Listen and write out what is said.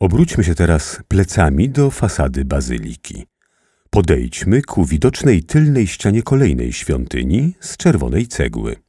Obróćmy się teraz plecami do fasady bazyliki. Podejdźmy ku widocznej tylnej ścianie kolejnej świątyni z czerwonej cegły.